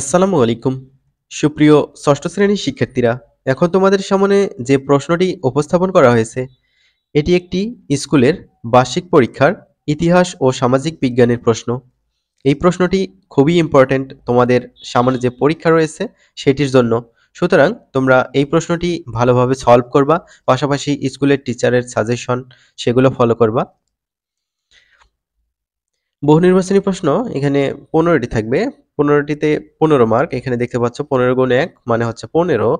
আসসালামু আলাইকুম সুপ্রিয় ষষ্ঠ শ্রেণীর শিক্ষার্থীরা এখন তোমাদের সামনে যে প্রশ্নটি উপস্থাপন করা হয়েছে এটি একটি স্কুলের বার্ষিক পরীক্ষার ইতিহাস ও সামাজিক বিজ্ঞানের প্রশ্ন এই প্রশ্নটি খুবই ইম্পর্ট্যান্ট তোমাদের সামনে যে পরীক্ষা রয়েছে সেটির জন্য সুতরাং তোমরা এই প্রশ্নটি ভালোভাবে সলভ করবা পাশাপাশি স্কুলের টিচারের সাজেশন সেগুলো ফলো করবা বহু নির্বাচনী প্রশ্ন এখানে পনেরোটি থাকবে পনেরোটিতে পনেরো মার্ক এখানে দেখতে পাচ্ছ পনেরো গুণ এক মানে হচ্ছে পনেরো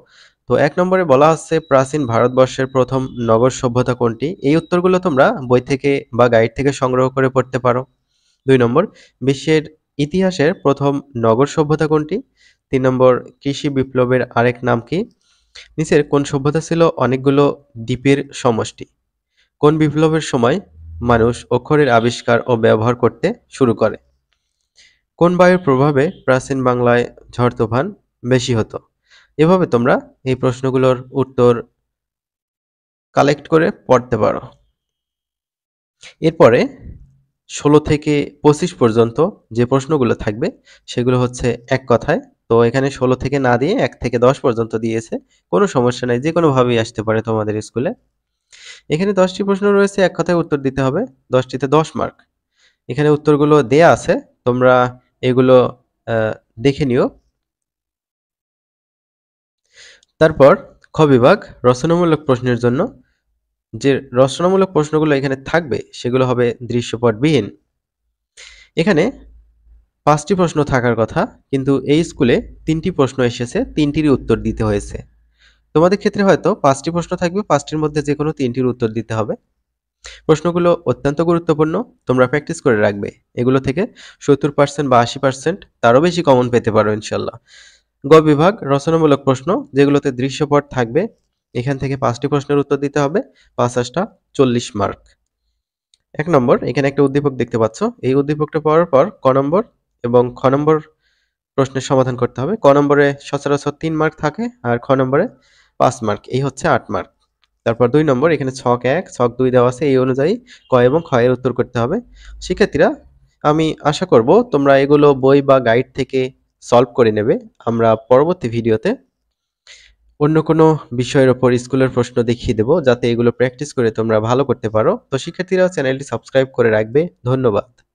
তো এক নম্বরে বলা আছে প্রাচীন ভারতবর্ষের প্রথম নগর সভ্যতা কোনটি এই উত্তরগুলো তোমরা বই থেকে বা গাইড থেকে সংগ্রহ করে পড়তে পারো দুই নম্বর বিশ্বের ইতিহাসের প্রথম নগর সভ্যতা কোনটি তিন নম্বর কৃষি বিপ্লবের আরেক নাম কি নিচের কোন সভ্যতা ছিল অনেকগুলো দ্বীপের সমষ্টি কোন বিপ্লবের সময় মানুষ অক্ষরের আবিষ্কার ও ব্যবহার করতে শুরু করে কোন বায়ুর প্রভাবে প্রাচীন বাংলায় ঝড় তুফান বেশি হতো এভাবে তোমরা এই প্রশ্নগুলোর উত্তর কালেক্ট করে পড়তে পারো এরপরে ষোলো থেকে পঁচিশ পর্যন্ত যে প্রশ্নগুলো থাকবে সেগুলো হচ্ছে এক কথায় তো এখানে ষোলো থেকে না দিয়ে এক থেকে দশ পর্যন্ত দিয়েছে কোনো সমস্যা নেই যে কোনোভাবেই আসতে পারে তোমাদের স্কুলে এখানে দশটি প্রশ্ন রয়েছে এক কথায় উত্তর দিতে হবে দশটিতে দশ মার্ক এখানে উত্তরগুলো দেয়া আছে তোমরা এগুলো দেখে নিও তারপর খ বিভাগ রচনামূলক প্রশ্নের জন্য যে রচনামূলক প্রশ্নগুলো এখানে থাকবে সেগুলো হবে দৃশ্যপটবিহীন এখানে পাঁচটি প্রশ্ন থাকার কথা কিন্তু এই স্কুলে তিনটি প্রশ্ন এসেছে তিনটিরই উত্তর দিতে হয়েছে তোমাদের ক্ষেত্রে হয়তো পাঁচটি প্রশ্ন থাকবে পাঁচটির মধ্যে যে কোনো তিনটির উত্তর দিতে হবে প্রশ্নগুলো অত্যন্ত গুরুত্বপূর্ণ তোমরা প্র্যাকটিস করে রাখবে এগুলো থেকে সত্তর পার্সেন্ট বা আশি পার্সেন্ট তারও বেশি কমন পেতে পারো ইনশাল্লাহ গ বিভাগ রচনামূলক প্রশ্ন যেগুলোতে দৃশ্যপট থাকবে এখান থেকে পাঁচটি প্রশ্নের উত্তর দিতে হবে পাঁচ আশটা চল্লিশ মার্ক এক নম্বর এখানে একটা উদ্দীপক দেখতে পাচ্ছ এই উদ্দীপকটা পাওয়ার পর ক নম্বর এবং খ নম্বর প্রশ্নের সমাধান করতে হবে ক নম্বরে সচরাচর তিন মার্ক থাকে আর খ নম্বরে পাঁচ মার্ক এই হচ্ছে আট মার্ক তারপর দুই নম্বর এখানে ছক এক ছক দুই দেওয়া আছে এই অনুযায়ী ক এবং ক্ষয়ের উত্তর করতে হবে শিক্ষার্থীরা আমি আশা করব তোমরা এগুলো বই বা গাইড থেকে সলভ করে নেবে আমরা পরবর্তী ভিডিওতে অন্য কোনো বিষয়ের ওপর স্কুলের প্রশ্ন দেখিয়ে দেবো যাতে এগুলো প্র্যাকটিস করে তোমরা ভালো করতে পারো তো শিক্ষার্থীরা চ্যানেলটি সাবস্ক্রাইব করে রাখবে ধন্যবাদ